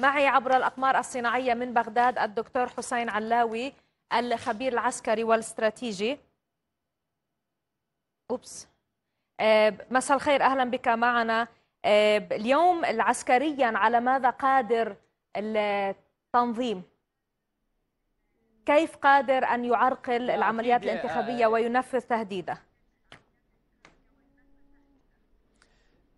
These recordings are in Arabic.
معي عبر الأقمار الصناعية من بغداد الدكتور حسين علاوي الخبير العسكري والاستراتيجي أوبس آه، مساء الخير أهلا بك معنا آه، اليوم العسكريا على ماذا قادر التنظيم كيف قادر أن يعرقل العمليات الانتخابية آه، وينفذ تهديده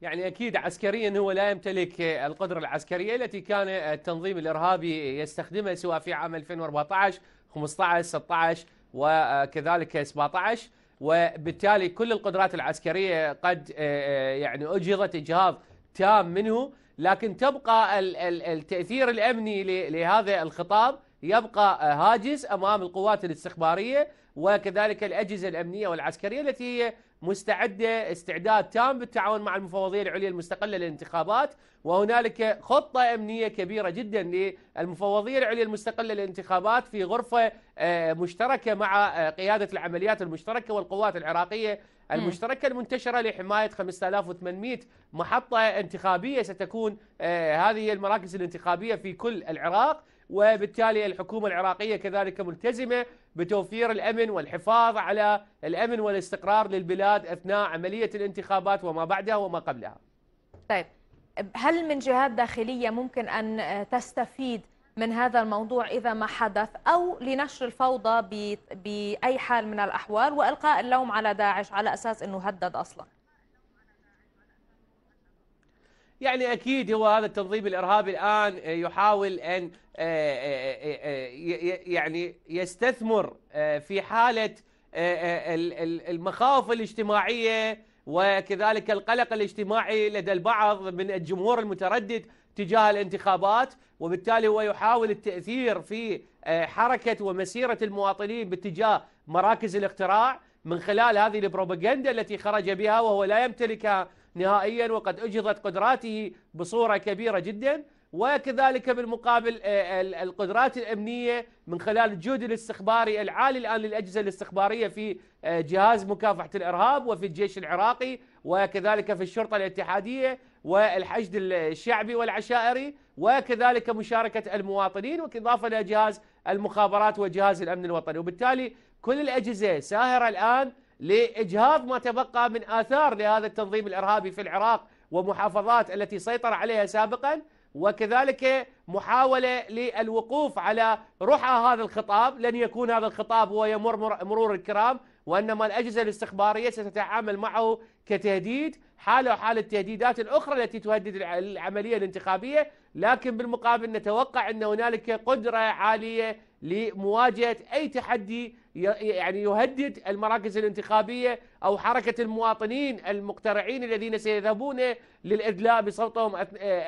يعني أكيد عسكريا هو لا يمتلك القدرة العسكرية التي كان التنظيم الإرهابي يستخدمها سواء في عام 2014 15 16 وكذلك 17 وبالتالي كل القدرات العسكرية قد آه، آه، يعني أجهضت إجهاض تام منه لكن تبقى التأثير الأمني لهذا الخطاب يبقى هاجس أمام القوات الاستخبارية وكذلك الأجهزة الأمنية والعسكرية التي هي مستعدة استعداد تام بالتعاون مع المفوضية العليا المستقلة للانتخابات وهنالك خطة أمنية كبيرة جدا للمفوضية العليا المستقلة للانتخابات في غرفة آه، مشتركة مع آه، قيادة العمليات المشتركة والقوات العراقية المشتركة المنتشرة لحماية 5800 محطة انتخابية ستكون آه، هذه المراكز الانتخابية في كل العراق وبالتالي الحكومة العراقية كذلك ملتزمة بتوفير الأمن والحفاظ على الأمن والاستقرار للبلاد أثناء عملية الانتخابات وما بعدها وما قبلها طيب هل من جهات داخلية ممكن أن آه، تستفيد من هذا الموضوع إذا ما حدث أو لنشر الفوضى بأي حال من الأحوال وإلقاء اللوم على داعش على أساس أنه هدد أصلا يعني أكيد هو هذا التنظيم الإرهابي الآن يحاول أن آه، آه، آه، يعني يستثمر في حالة المخاوف الاجتماعية وكذلك القلق الاجتماعي لدى البعض من الجمهور المتردد تجاه الانتخابات وبالتالي هو يحاول التأثير في آه، حركة ومسيرة المواطنين باتجاه مراكز الاقتراع من خلال هذه البروباغندا التي خرج بها وهو لا يمتلكها نهائيا وقد أجهضت قدراته بصورة كبيرة جدا وكذلك بالمقابل آه، القدرات الامنيه من خلال الجهد الاستخباري العالي الان للاجهزه الاستخباريه في آه، جهاز مكافحه الارهاب وفي الجيش العراقي وكذلك في الشرطه الاتحاديه والحشد الشعبي والعشائري وكذلك مشاركه المواطنين واضافه الى جهاز المخابرات وجهاز الامن الوطني وبالتالي كل الاجهزه ساهره الان لاجهاض ما تبقى من اثار لهذا التنظيم الارهابي في العراق ومحافظات التي سيطر عليها سابقا وكذلك محاولة للوقوف على رحى هذا الخطاب لن يكون هذا الخطاب هو يمر مرور الكرام وإنما الأجهزة الاستخبارية ستتعامل معه كتهديد حاله حال التهديدات الأخرى التي تهدد العملية الانتخابية لكن بالمقابل نتوقع أن هنالك قدرة عالية لمواجهة أي تحدي يعني يهدد المراكز الانتخابية أو حركة المواطنين المقترعين الذين سيذهبون للإدلاء بصوتهم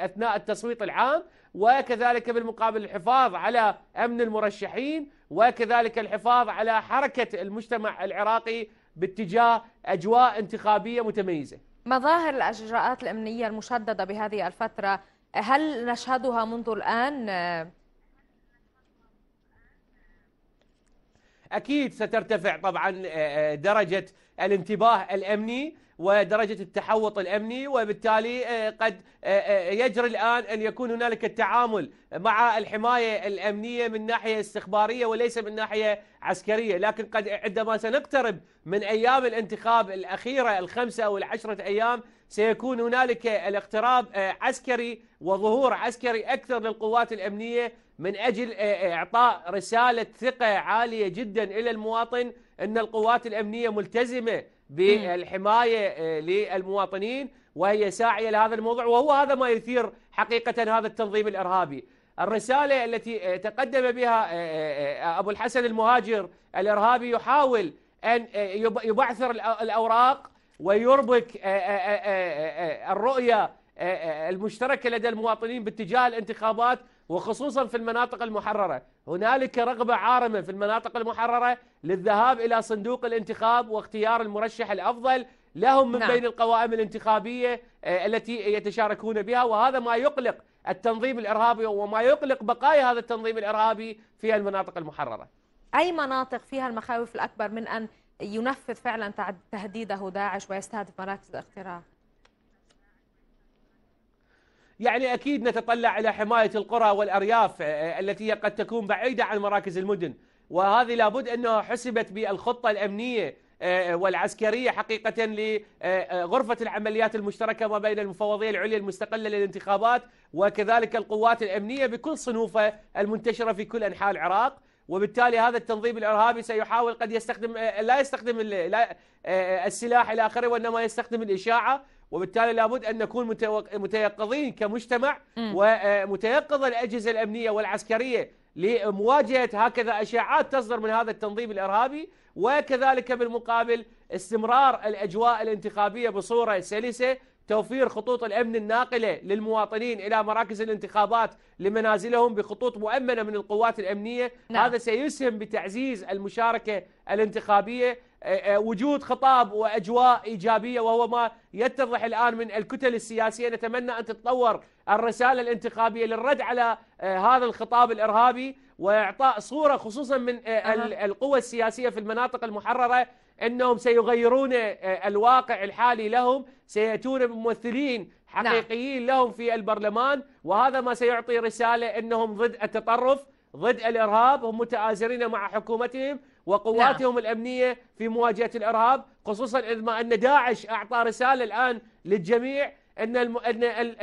أثناء التصويت العام وكذلك بالمقابل الحفاظ على أمن المرشحين وكذلك الحفاظ على حركة المجتمع العراقي باتجاه أجواء انتخابية متميزة مظاهر الإجراءات الأمنية المشددة بهذه الفترة هل نشهدها منذ الآن؟ أكيد سترتفع طبعا آه، آه، درجة الانتباه الأمني ودرجة التحوط الأمني وبالتالي آه، قد يجري الآن أن يكون هنالك التعامل مع الحماية الأمنية من ناحية استخبارية وليس من ناحية عسكرية لكن قد عندما سنقترب من أيام الانتخاب الأخيرة الخمسة أو العشرة أيام سيكون هنالك الاقتراب آه، عسكري وظهور عسكري أكثر للقوات الأمنية من أجل آه، آه، إعطاء رسالة ثقة عالية جدا إلى المواطن أن القوات الأمنية ملتزمة بالحماية للمواطنين وهي ساعية لهذا الموضوع وهو هذا ما يثير حقيقة هذا التنظيم الإرهابي الرسالة التي تقدم بها أبو الحسن المهاجر الإرهابي يحاول أن يبعثر الأوراق ويربك آه، آه، آه، الرؤية المشتركة لدى المواطنين باتجاه الانتخابات وخصوصا في المناطق المحررة هنالك رغبة عارمة في المناطق المحررة للذهاب إلى صندوق الانتخاب واختيار المرشح الأفضل لهم من نعم. بين القوائم الانتخابية التي يتشاركون بها وهذا ما يقلق التنظيم الإرهابي وما يقلق بقايا هذا التنظيم الإرهابي في المناطق المحررة أي مناطق فيها المخاوف الأكبر من أن ينفذ فعلا تهديده داعش ويستهدف مراكز الاقتراع يعني أكيد نتطلع إلى حماية القرى والأرياف آه، آه، التي قد تكون بعيدة عن مراكز المدن وهذه لابد أنها حسبت بالخطة الأمنية آه، والعسكرية حقيقة لغرفة العمليات المشتركة ما بين المفوضية العليا المستقلة للانتخابات وكذلك القوات الأمنية بكل صنوفها المنتشرة في كل أنحاء العراق وبالتالي هذا التنظيم الارهابي سيحاول قد يستخدم لا يستخدم السلاح الى اخره وانما يستخدم الاشاعه وبالتالي لابد ان نكون متيقظين كمجتمع ومتيقظ الاجهزه الامنيه والعسكريه لمواجهه هكذا اشاعات تصدر من هذا التنظيم الارهابي وكذلك بالمقابل استمرار الاجواء الانتخابيه بصوره سلسه توفير خطوط الأمن الناقلة للمواطنين إلى مراكز الانتخابات لمنازلهم بخطوط مؤمنة من القوات الأمنية نعم. هذا سيسهم بتعزيز المشاركة الانتخابية آه، آه، وجود خطاب وأجواء إيجابية وهو ما يتضح الآن من الكتل السياسية نتمنى أن تتطور الرسالة الانتخابية للرد على آه، هذا الخطاب الإرهابي وإعطاء صورة خصوصا من أه. القوى السياسية في المناطق المحررة أنهم سيغيرون آه، الواقع الحالي لهم سيأتون بممثلين نعم. حقيقيين نعم. لهم في البرلمان وهذا ما سيعطي رسالة أنهم ضد التطرف ضد الإرهاب هم متآزرين مع حكومتهم وقواتهم نعم. الأمنية في مواجهة الإرهاب خصوصا إذ ما أن داعش أعطى رسالة الآن للجميع أن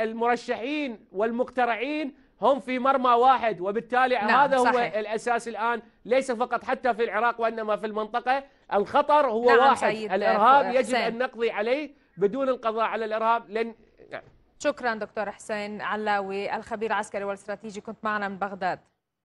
المرشحين والمقترعين هم في مرمى واحد وبالتالي نعم هذا صحيح. هو الأساس الآن ليس فقط حتى في العراق وإنما في المنطقة الخطر هو نعم واحد الإرهاب حسين. يجب أن نقضي عليه بدون القضاء على الإرهاب لن نعم. شكرا دكتور حسين علاوي الخبير العسكري والاستراتيجي كنت معنا من بغداد